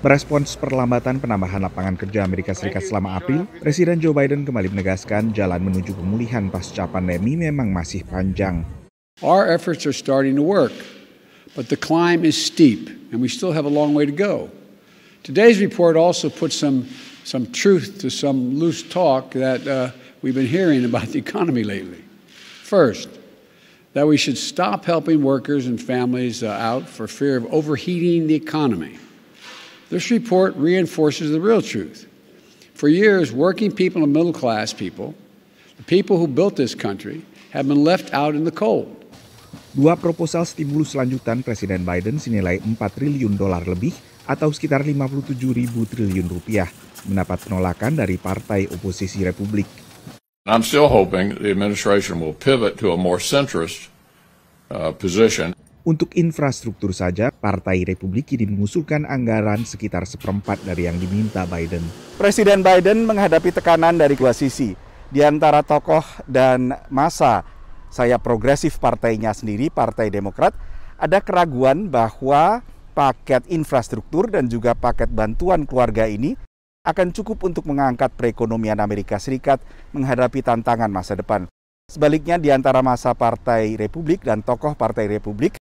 Merespons perlambatan penambahan lapangan kerja Amerika Serikat selama April, Presiden Joe Biden kembali menegaskan jalan menuju pemulihan pasca pandemi memang masih panjang. Our efforts are starting to work, but the climb is steep and we still have a long way to go. Today's report also puts some some truth to some loose talk that uh, we've been hearing about the economy lately. First, that we should stop helping workers and families uh, out for fear of overheating the economy. This report reinforces the real truth. For years, working people and middle class people, the people who built this country, have been left out in the cold. Dua proposal stimulus lanjutan Presiden Biden senilai 4 triliun dolar lebih atau sekitar 57 ribu triliun rupiah mendapat penolakan dari partai oposisi Republik. I'm still hoping the administration will pivot to a more centrist uh, position. Untuk infrastruktur saja, Partai Republik ini mengusulkan anggaran sekitar seperempat dari yang diminta Biden. Presiden Biden menghadapi tekanan dari dua sisi, di antara tokoh dan masa. Saya progresif partainya sendiri, Partai Demokrat, ada keraguan bahwa paket infrastruktur dan juga paket bantuan keluarga ini akan cukup untuk mengangkat perekonomian Amerika Serikat menghadapi tantangan masa depan. Sebaliknya di antara masa Partai Republik dan tokoh Partai Republik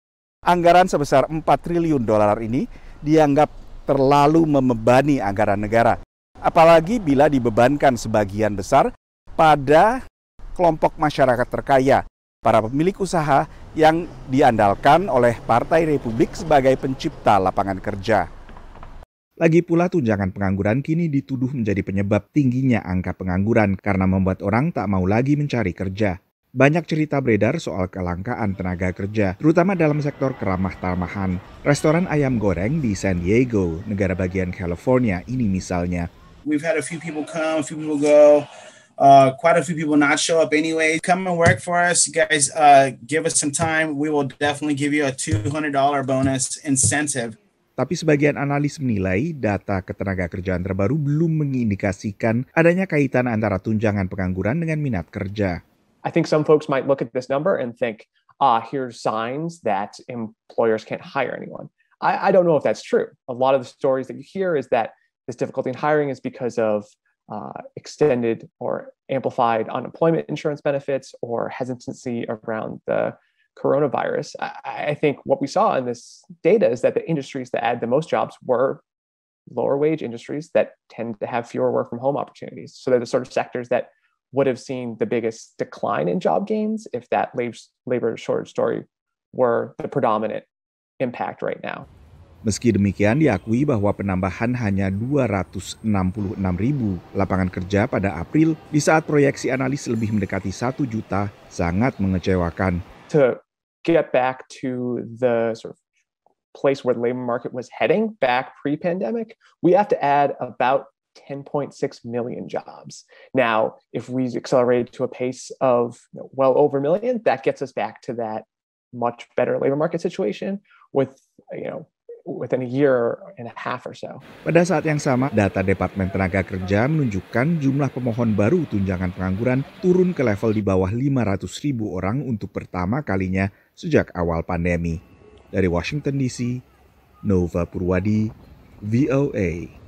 Anggaran sebesar 4 triliun dolar ini dianggap terlalu membebani anggaran negara. Apalagi bila dibebankan sebagian besar pada kelompok masyarakat terkaya, para pemilik usaha yang diandalkan oleh Partai Republik sebagai pencipta lapangan kerja. Lagi pula tunjangan pengangguran kini dituduh menjadi penyebab tingginya angka pengangguran karena membuat orang tak mau lagi mencari kerja banyak cerita beredar soal kelangkaan tenaga kerja, terutama dalam sektor keramah-tamahan. Restoran ayam goreng di San Diego, negara bagian California ini misalnya. We've had a few people come, a few people go. Uh, quite a few people not show up anyway. Come and work for us, guys. Uh, give us some time. We will definitely give you a $200 bonus incentive. Tapi sebagian analis menilai data ketenaga kerjaan terbaru belum mengindikasikan adanya kaitan antara tunjangan pengangguran dengan minat kerja. I think some folks might look at this number and think, ah, here's signs that employers can't hire anyone. I, I don't know if that's true. A lot of the stories that you hear is that this difficulty in hiring is because of uh, extended or amplified unemployment insurance benefits or hesitancy around the coronavirus. I, I, think what we saw in this data is that the industries that add the most jobs were lower wage industries that tend to have fewer work from home opportunities. So they're the sort of sectors that would have seen the biggest decline in job gains if that labor shortage story were the predominant impact right now. Meski demikian, diakui bahwa penambahan hanya 266 ribu lapangan kerja pada April di saat proyeksi analis lebih mendekati 1 juta sangat mengecewakan. To get back to the sort of place where the labor market was heading back pre-pandemic, we have to add about 10.6 million jobs. Now, if we accelerate to a pace of you know, well over a million, that gets us back to that much better labor market situation with you know within a year and a half or so. Pada saat yang sama, data Departemen Tenaga Kerja menunjukkan jumlah pemohon baru tunjangan pengangguran turun ke level di bawah 500 ribu orang untuk pertama kalinya sejak awal pandemi. Dari Washington DC, Nova Purwadi, VOA.